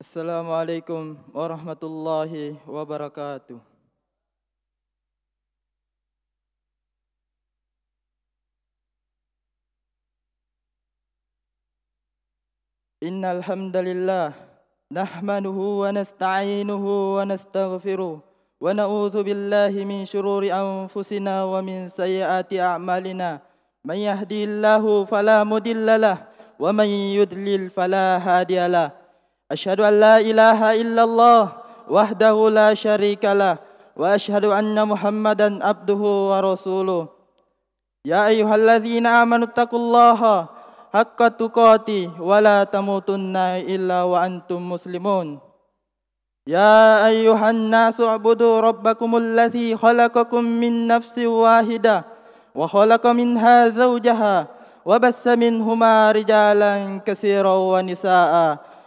السلام Assalamualaikum warahmatullahi wabarakatuh. إن الحمد لله نحمده ونستعينه ونستغفره ونعوذ بالله من شرور أنفسنا ومن سيئات أعمالنا من يهدي الله فلا مضل له ومن يضلل فلا هادي له أشهد أن لا إله إلا الله وحده لا شريك له وأشهد أن محمدا عبده ورسوله يا أيها الذين آمنوا اتقوا الله حق تقاته ولا تموتن إلا وأنتم مسلمون يا أيها الناس اعبدوا ربكم الذي خلقكم من نفس واحدة وخلق منها زوجها وبس منهما رجالا كثيرا ونساء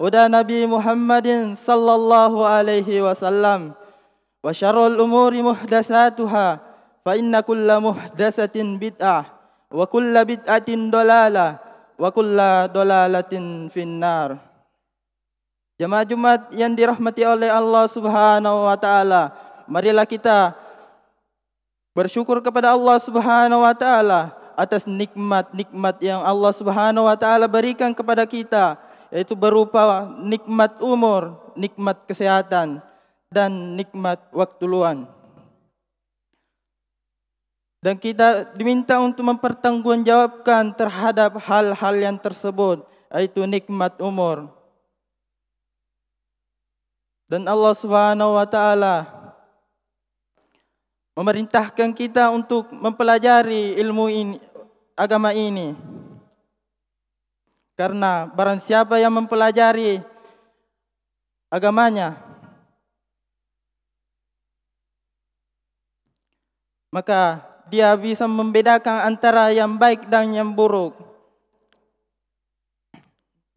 هدى نبي محمد صلى الله عليه وسلم وشر الأمور محدثاتها فإن كل محدثة بدعة وكل بدعة ضلالة وكل ضلالة في النار Jemaah Jumat yang dirahmati oleh Allah Subhanahu wa taala, marilah kita bersyukur kepada Allah Subhanahu wa taala atas nikmat-nikmat yang Allah Subhanahu wa taala berikan kepada kita yaitu berupa nikmat umur, nikmat kesehatan, dan nikmat waktu luang. Dan kita diminta untuk mempertanggungjawabkan terhadap hal-hal yang tersebut, yaitu nikmat umur. Dan Allah Subhanahu wa taala memerintahkan kita untuk mempelajari ilmu ini, agama ini. Karena barang siapa yang mempelajari agamanya, maka dia bisa membedakan antara yang baik dan yang buruk.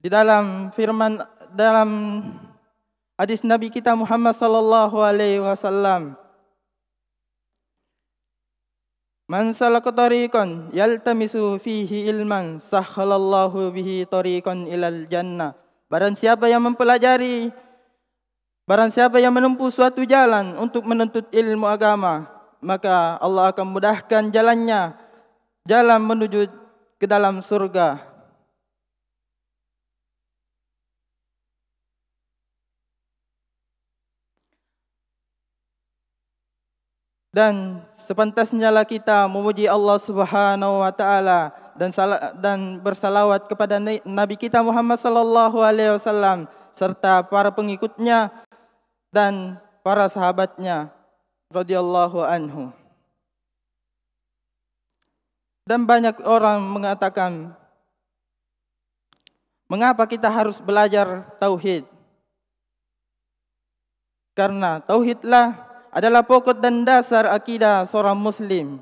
Di dalam firman dalam hadis Nabi kita Muhammad sallallahu alaihi wasallam, Man salaka tariqan yaltamisu fihi ilman sahhalallahu bihi tariqan ilal jannah. Barang siapa yang mempelajari barang siapa yang menempuh suatu jalan untuk menuntut ilmu agama, maka Allah akan mudahkan jalannya jalan menuju ke dalam surga. dan sepantasnya lah kita memuji Allah Subhanahu wa taala dan dan bersalawat kepada nabi kita Muhammad sallallahu alaihi wasallam serta para pengikutnya dan para sahabatnya radhiyallahu anhu dan banyak orang mengatakan mengapa kita harus belajar tauhid karena tauhidlah adalah pokok dan dasar akidah seorang Muslim.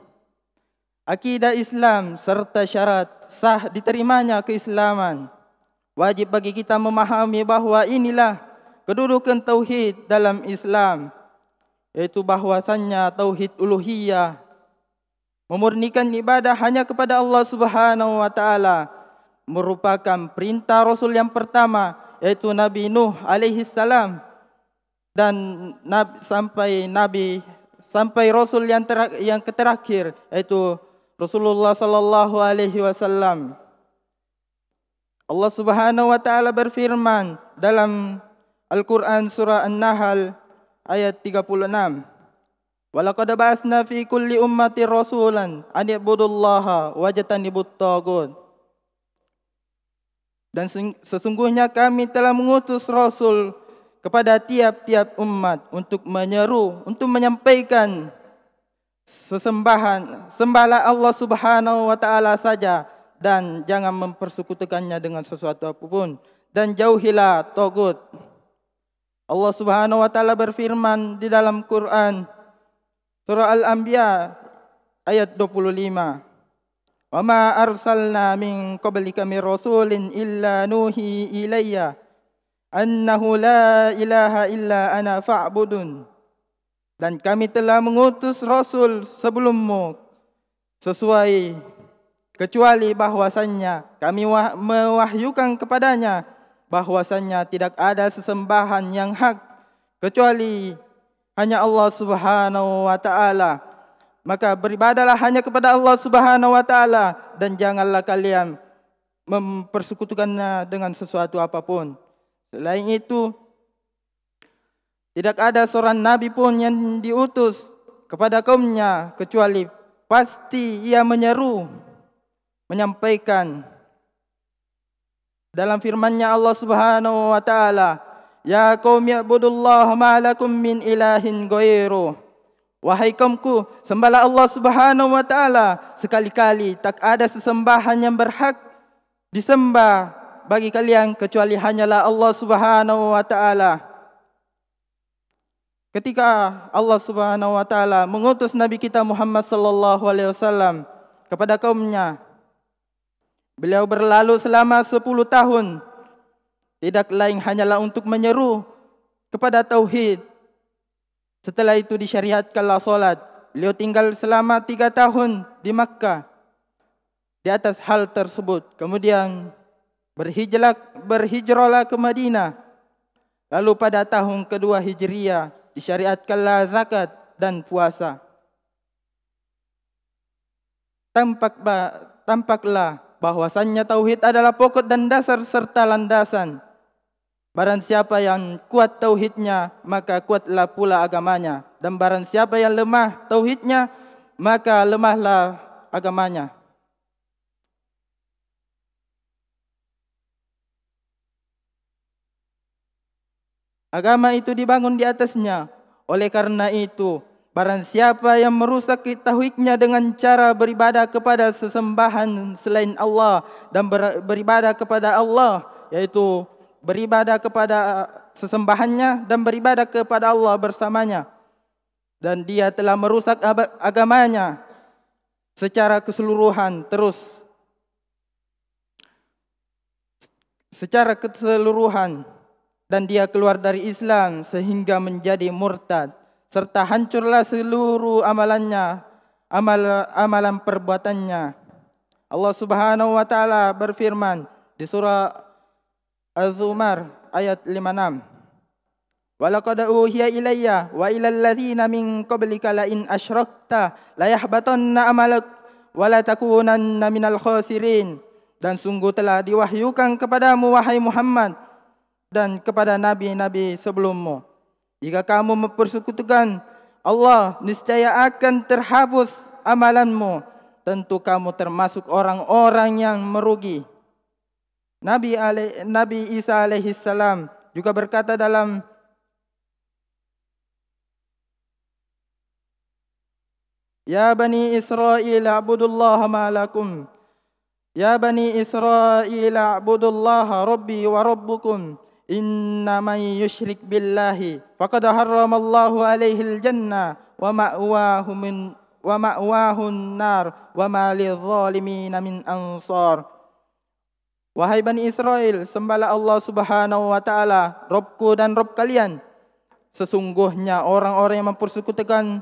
Akidah Islam serta syarat sah diterimanya keislaman. Wajib bagi kita memahami bahawa inilah kedudukan Tauhid dalam Islam. Iaitu bahwasannya Tauhid Uluhiyah. Memurnikan ibadah hanya kepada Allah Subhanahu Wa Taala merupakan perintah Rasul yang pertama iaitu Nabi Nuh alaihi salam dan nabi, sampai nabi sampai rasul yang ter, yang terakhir iaitu Rasulullah sallallahu alaihi wasallam Allah Subhanahu wa taala berfirman dalam Al-Qur'an surah An-Nahl ayat 36 Walaqad ba'atsna fi kulli ummati rasulan an ibudullaha wa buttagun dan sesungguhnya kami telah mengutus rasul kepada tiap-tiap umat untuk menyeru, untuk menyampaikan sesembahan, sembahlah Allah Subhanahu wa taala saja dan jangan mempersekutukannya dengan sesuatu apapun dan jauhilah togut. Allah Subhanahu wa taala berfirman di dalam Quran Surah Al-Anbiya ayat 25. Wa ma arsalna min qablikam rasulin illa nuhi ilayya annahu la ilaha illa ana fa'budun dan kami telah mengutus rasul sebelummu sesuai kecuali bahwasannya kami mewahyukan kepadanya bahwasannya tidak ada sesembahan yang hak kecuali hanya Allah Subhanahu wa taala maka beribadalah hanya kepada Allah Subhanahu wa taala dan janganlah kalian mempersekutukannya dengan sesuatu apapun Selain itu, tidak ada seorang nabi pun yang diutus kepada kaumnya kecuali pasti ia menyeru menyampaikan dalam firmannya Allah Subhanahu wa taala, "Ya kaum yang ma malakum min ilahin ghairu." Wahai kaumku, sembahlah Allah Subhanahu wa taala sekali-kali tak ada sesembahan yang berhak disembah bagi kalian kecuali hanyalah Allah Subhanahu wa taala. Ketika Allah Subhanahu wa taala mengutus nabi kita Muhammad sallallahu alaihi wasallam kepada kaumnya. Beliau berlalu selama 10 tahun tidak lain hanyalah untuk menyeru kepada tauhid. Setelah itu disyariatkanlah solat. Beliau tinggal selama 3 tahun di Makkah di atas hal tersebut. Kemudian berhijrah berhijrahlah ke Madinah. Lalu pada tahun kedua Hijriah disyariatkanlah zakat dan puasa. Tampak tampaklah bahwasannya tauhid adalah pokok dan dasar serta landasan. Barang siapa yang kuat tauhidnya, maka kuatlah pula agamanya. Dan barang siapa yang lemah tauhidnya, maka lemahlah agamanya. agama itu dibangun di atasnya. Oleh karena itu, barang siapa yang merusak tauhidnya dengan cara beribadah kepada sesembahan selain Allah dan beribadah kepada Allah, yaitu beribadah kepada uh, sesembahannya dan beribadah kepada Allah bersamanya, dan dia telah merusak agamanya secara keseluruhan terus secara keseluruhan dan dia keluar dari Islam sehingga menjadi murtad serta hancurlah seluruh amalannya amal amalan perbuatannya Allah Subhanahu wa taala berfirman di surah Az-Zumar ayat 56 Walaqad uhiya ilayya wa ilal ladzina min qablika la in asyrakta la yahbatanna amalak wa la takunanna minal khasirin dan sungguh telah diwahyukan kepadamu wahai Muhammad dan kepada nabi-nabi sebelummu. Jika kamu mempersekutukan Allah, niscaya akan terhapus amalanmu. Tentu kamu termasuk orang-orang yang merugi. Nabi Ali, Nabi Isa alaihi salam juga berkata dalam Ya Bani Israel, abudullah ma'alakum. Ya Bani Israel, abudullah rabbi wa rabbukum. Inna man yushrik billahi faqad harramallahu alaihi aljanna wa ma'wahu min wa ma'wahu annar wa ma lidh min ansar. Wahai Bani Israel, sembahlah Allah Subhanahu wa taala, Rabbku dan Rabb kalian. Sesungguhnya orang-orang yang mempersekutukan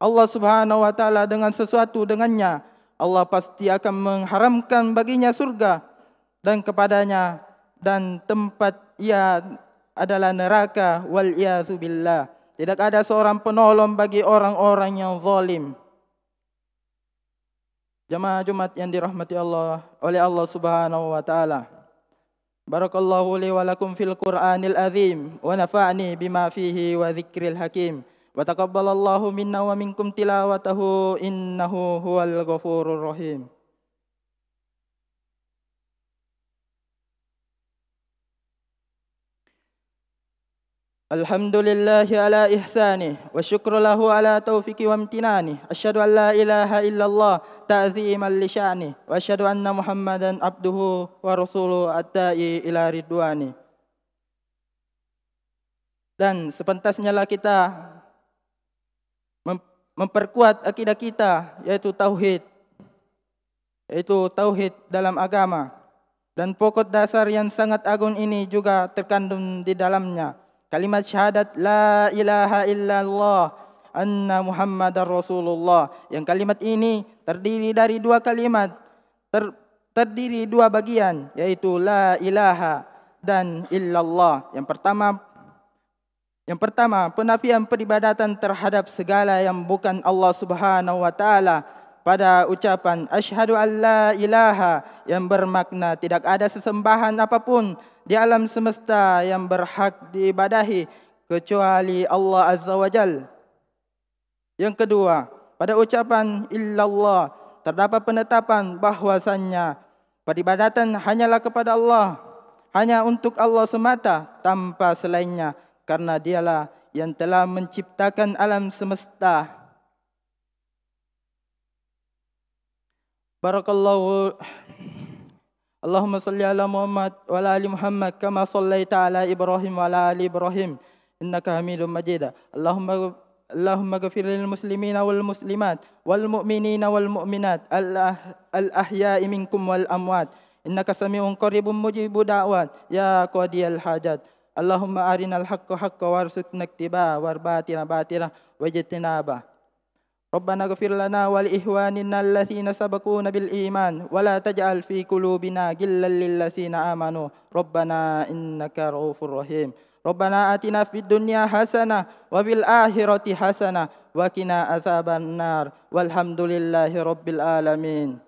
Allah Subhanahu wa taala dengan sesuatu dengannya, Allah pasti akan mengharamkan baginya surga dan kepadanya dan tempat ia adalah neraka wal iazu billah. Tidak ada seorang penolong bagi orang-orang yang zalim. Jemaah Jumat yang dirahmati Allah oleh Allah Subhanahu wa taala. Barakallahu li wa lakum fil Qur'anil azim wa nafa'ani bima fihi wa dhikril hakim. Wa taqabbalallahu minna wa minkum tilawatahu innahu huwal ghafurur rahim. الحمد لله على إحسانه والشكر له على توفيقه وامتنانه أشهد أن لا إله إلا الله تعظيما لشأنه وأشهد أن محمدا عبده ورسوله الداعي إلى رضوانه dan sepantasnya lah kita memperkuat akidah kita yaitu tauhid yaitu tauhid dalam agama dan pokok dasar yang sangat agung ini juga terkandung di dalamnya kalimat syahadat la ilaha illallah anna muhammadar rasulullah yang kalimat ini terdiri dari dua kalimat ter, terdiri dua bagian yaitu la ilaha dan illallah yang pertama yang pertama penafian peribadatan terhadap segala yang bukan Allah Subhanahu wa taala pada ucapan asyhadu alla ilaha yang bermakna tidak ada sesembahan apapun di alam semesta yang berhak diibadahi kecuali Allah Azza wa Jal. Yang kedua, pada ucapan illallah terdapat penetapan bahwasannya peribadatan hanyalah kepada Allah, hanya untuk Allah semata tanpa selainnya karena dialah yang telah menciptakan alam semesta. Barakallahu اللهم صل على محمد وعلى آل محمد كما صليت على إبراهيم وعلى آل إبراهيم إنك حميد مجيد اللهم اللهم اغفر للمسلمين والمسلمات والمؤمنين والمؤمنات الأحياء منكم والأموات إنك سميع قريب مجيب دعوات يا قاضي الحاجات اللهم أرنا الحق حقا وارزقنا اتباعه وارباتنا باطلا واجتنابه ربنا اغفر لنا ولإخواننا الذين سبقونا بالإيمان ولا تجعل في قلوبنا غلا للذين آمنوا ربنا إنك رؤوف رحيم ربنا آتنا في الدنيا حسنة وفي الآخرة حسنة وقنا عذاب النار والحمد لله رب العالمين